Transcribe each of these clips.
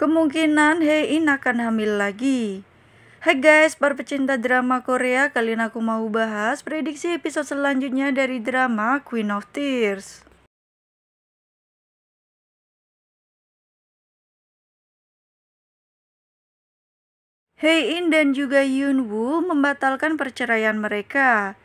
Kemungkinan Hein akan hamil lagi. Hai guys, para pecinta drama Korea, kali ini aku mau bahas prediksi episode selanjutnya dari drama Queen of Tears. Hein dan juga Yoon Woo membatalkan perceraian mereka.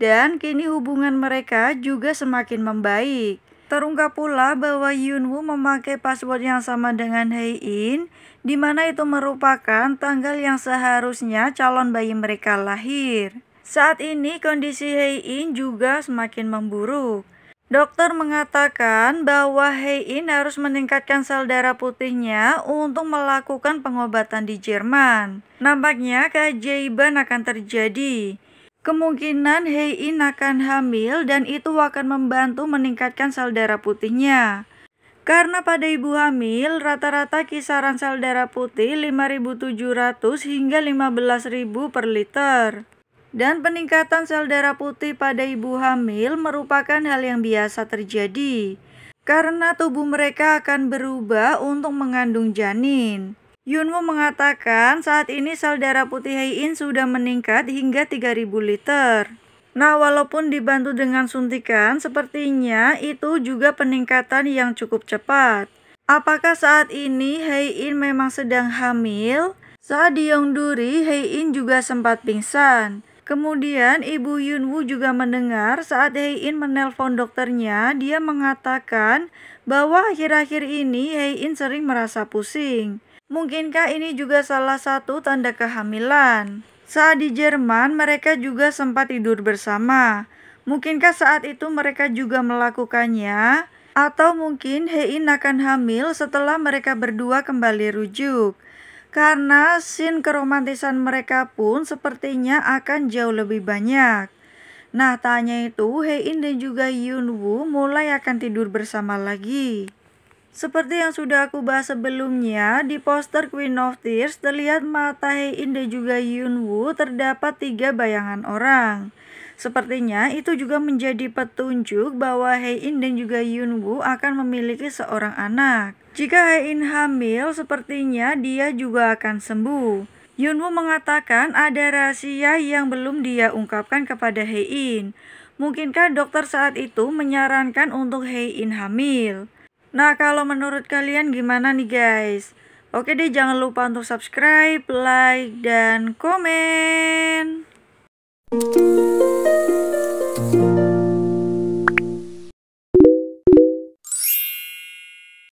Dan kini hubungan mereka juga semakin membaik. Terungkap pula bahwa Yunwoo memakai password yang sama dengan Heiin, di mana itu merupakan tanggal yang seharusnya calon bayi mereka lahir. Saat ini kondisi Heiin juga semakin memburuk. Dokter mengatakan bahwa Heiin harus meningkatkan sel darah putihnya untuk melakukan pengobatan di Jerman. Nampaknya keajaiban akan terjadi Kemungkinan Hein akan hamil dan itu akan membantu meningkatkan sel darah putihnya. Karena pada ibu hamil, rata-rata kisaran sel darah putih 5.700 hingga 15.000 per liter. Dan peningkatan sel darah putih pada ibu hamil merupakan hal yang biasa terjadi. Karena tubuh mereka akan berubah untuk mengandung janin. Yunwo mengatakan saat ini sel darah putih Heiin sudah meningkat hingga 3000 liter. Nah, walaupun dibantu dengan suntikan, sepertinya itu juga peningkatan yang cukup cepat. Apakah saat ini Heiin memang sedang hamil? Saat di Yongduri, Heiin juga sempat pingsan. Kemudian Ibu Yunwu juga mendengar saat Heiin menelpon dokternya, dia mengatakan bahwa akhir-akhir ini Heiin sering merasa pusing. Mungkinkah ini juga salah satu tanda kehamilan? Saat di Jerman, mereka juga sempat tidur bersama. Mungkinkah saat itu mereka juga melakukannya? Atau mungkin Hein akan hamil setelah mereka berdua kembali rujuk. Karena sin keromantisan mereka pun sepertinya akan jauh lebih banyak. Nah, tanya itu Hein dan juga Yunwoo mulai akan tidur bersama lagi. Seperti yang sudah aku bahas sebelumnya, di poster Queen of Tears terlihat mata Hein dan juga Yun Woo terdapat tiga bayangan orang. Sepertinya itu juga menjadi petunjuk bahwa Hein dan juga Yun Woo akan memiliki seorang anak. Jika Hein hamil, sepertinya dia juga akan sembuh. Yun Woo mengatakan ada rahasia yang belum dia ungkapkan kepada In. Mungkinkah dokter saat itu menyarankan untuk Hein hamil? Nah, kalau menurut kalian gimana nih guys? Oke deh, jangan lupa untuk subscribe, like, dan komen.